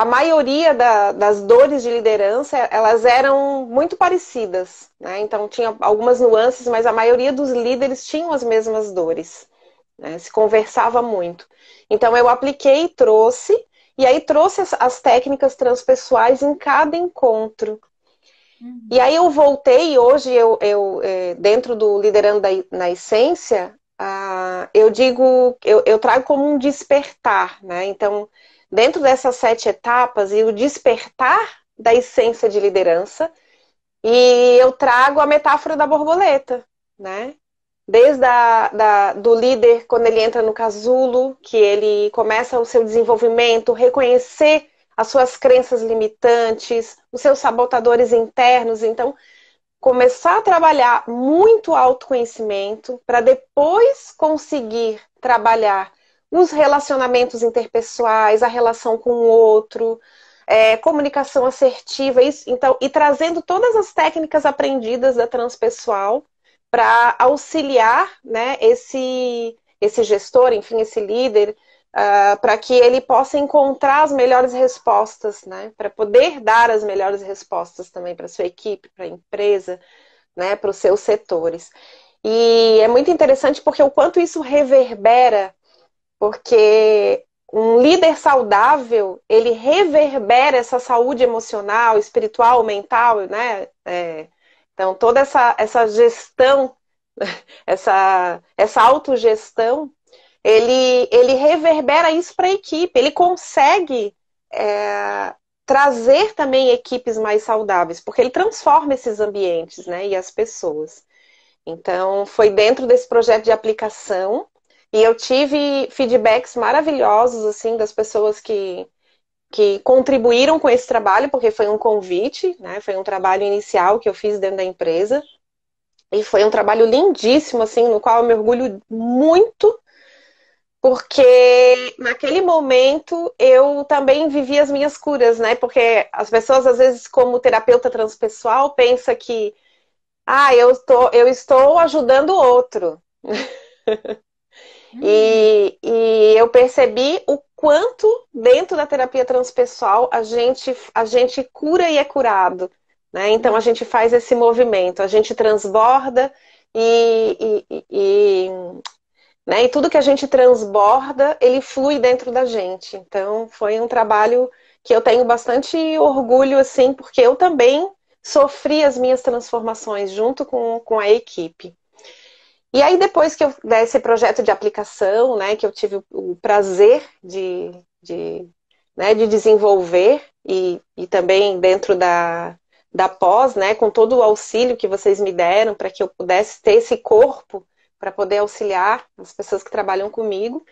a maioria da, das dores de liderança elas eram muito parecidas, né? Então tinha algumas nuances, mas a maioria dos líderes tinham as mesmas dores. Né? Se conversava muito. Então eu apliquei, trouxe e aí trouxe as, as técnicas transpessoais em cada encontro. Uhum. E aí eu voltei hoje eu, eu eh, dentro do liderando da, na essência eu digo, eu, eu trago como um despertar, né? Então, dentro dessas sete etapas, e o despertar da essência de liderança, e eu trago a metáfora da borboleta, né? Desde a, da, do líder, quando ele entra no casulo, que ele começa o seu desenvolvimento, reconhecer as suas crenças limitantes, os seus sabotadores internos. Então, começar a trabalhar muito autoconhecimento para depois conseguir trabalhar os relacionamentos interpessoais, a relação com o outro, é, comunicação assertiva, isso, então, e trazendo todas as técnicas aprendidas da transpessoal para auxiliar né, esse, esse gestor, enfim, esse líder, Uh, ah, para que ele possa encontrar as melhores respostas, né? Para poder dar as melhores respostas também para sua equipe, para a empresa, né? Para os seus setores. E é muito interessante porque o quanto isso reverbera, porque um líder saudável ele reverbera essa saúde emocional, espiritual, mental, né? É, então toda essa essa gestão, essa essa autogestão ele, ele reverbera isso para a equipe, ele consegue é, trazer também equipes mais saudáveis, porque ele transforma esses ambientes né, e as pessoas. Então, foi dentro desse projeto de aplicação e eu tive feedbacks maravilhosos assim das pessoas que, que contribuíram com esse trabalho, porque foi um convite, né, foi um trabalho inicial que eu fiz dentro da empresa. E foi um trabalho lindíssimo, assim, no qual eu me orgulho muito porque naquele momento eu também vivi as minhas curas, né? Porque as pessoas, às vezes, como terapeuta transpessoal, pensa que ah, eu, tô, eu estou ajudando o outro. Hum. e, e eu percebi o quanto dentro da terapia transpessoal a gente, a gente cura e é curado. Né? Então a gente faz esse movimento, a gente transborda e, e, e, né? E tudo que a gente transborda, ele flui dentro da gente. Então, foi um trabalho que eu tenho bastante orgulho, assim, porque eu também sofri as minhas transformações junto com, com a equipe. E aí, depois que eu desse né, projeto de aplicação, né, que eu tive o prazer de, de, né, de desenvolver, e, e também dentro da, da pós, né, com todo o auxílio que vocês me deram para que eu pudesse ter esse corpo para poder auxiliar as pessoas que trabalham comigo